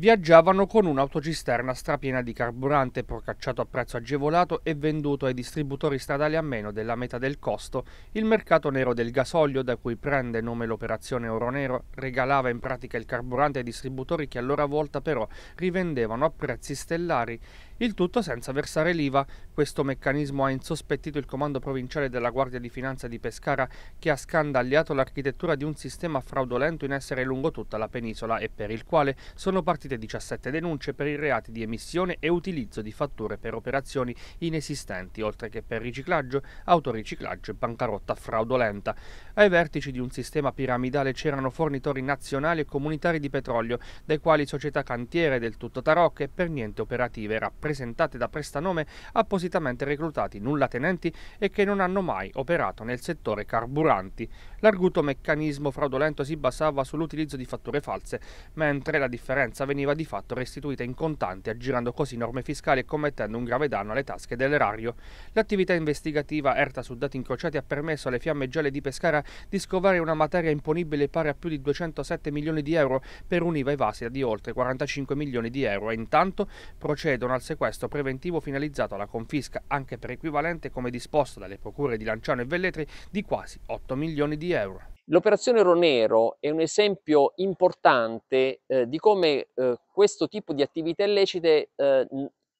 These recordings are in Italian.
viaggiavano con un'autocisterna strapiena di carburante procacciato a prezzo agevolato e venduto ai distributori stradali a meno della metà del costo, il mercato nero del gasolio da cui prende nome l'operazione Oronero regalava in pratica il carburante ai distributori che a loro volta però rivendevano a prezzi stellari il tutto senza versare l'IVA. Questo meccanismo ha insospettito il comando provinciale della Guardia di Finanza di Pescara che ha scandagliato l'architettura di un sistema fraudolento in essere lungo tutta la penisola e per il quale sono partite 17 denunce per i reati di emissione e utilizzo di fatture per operazioni inesistenti, oltre che per riciclaggio, autoriciclaggio e bancarotta fraudolenta. Ai vertici di un sistema piramidale c'erano fornitori nazionali e comunitari di petrolio, dai quali società cantiere del tutto tarocche e per niente operative rappresentate presentate da prestanome appositamente reclutati nullatenenti e che non hanno mai operato nel settore carburanti. L'arguto meccanismo fraudolento si basava sull'utilizzo di fatture false, mentre la differenza veniva di fatto restituita in contanti, aggirando così norme fiscali e commettendo un grave danno alle tasche dell'erario. L'attività investigativa erta su dati incrociati ha permesso alle fiamme gialle di Pescara di scovare una materia imponibile pari a più di 207 milioni di euro per un'IVA evasa di oltre 45 milioni di euro e intanto procedono al secondo sequestro preventivo finalizzato alla confisca, anche per equivalente come disposto dalle procure di Lanciano e Velletri, di quasi 8 milioni di euro. L'operazione Ronero è un esempio importante eh, di come eh, questo tipo di attività illecite eh,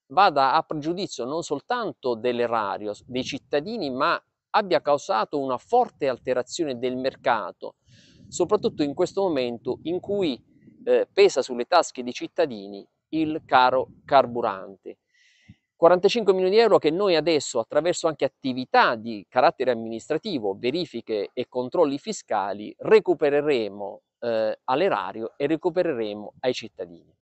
vada a pregiudizio non soltanto dell'erario, dei cittadini, ma abbia causato una forte alterazione del mercato, soprattutto in questo momento in cui eh, pesa sulle tasche dei cittadini il caro carburante. 45 milioni di euro che noi adesso, attraverso anche attività di carattere amministrativo, verifiche e controlli fiscali, recupereremo eh, all'erario e recupereremo ai cittadini.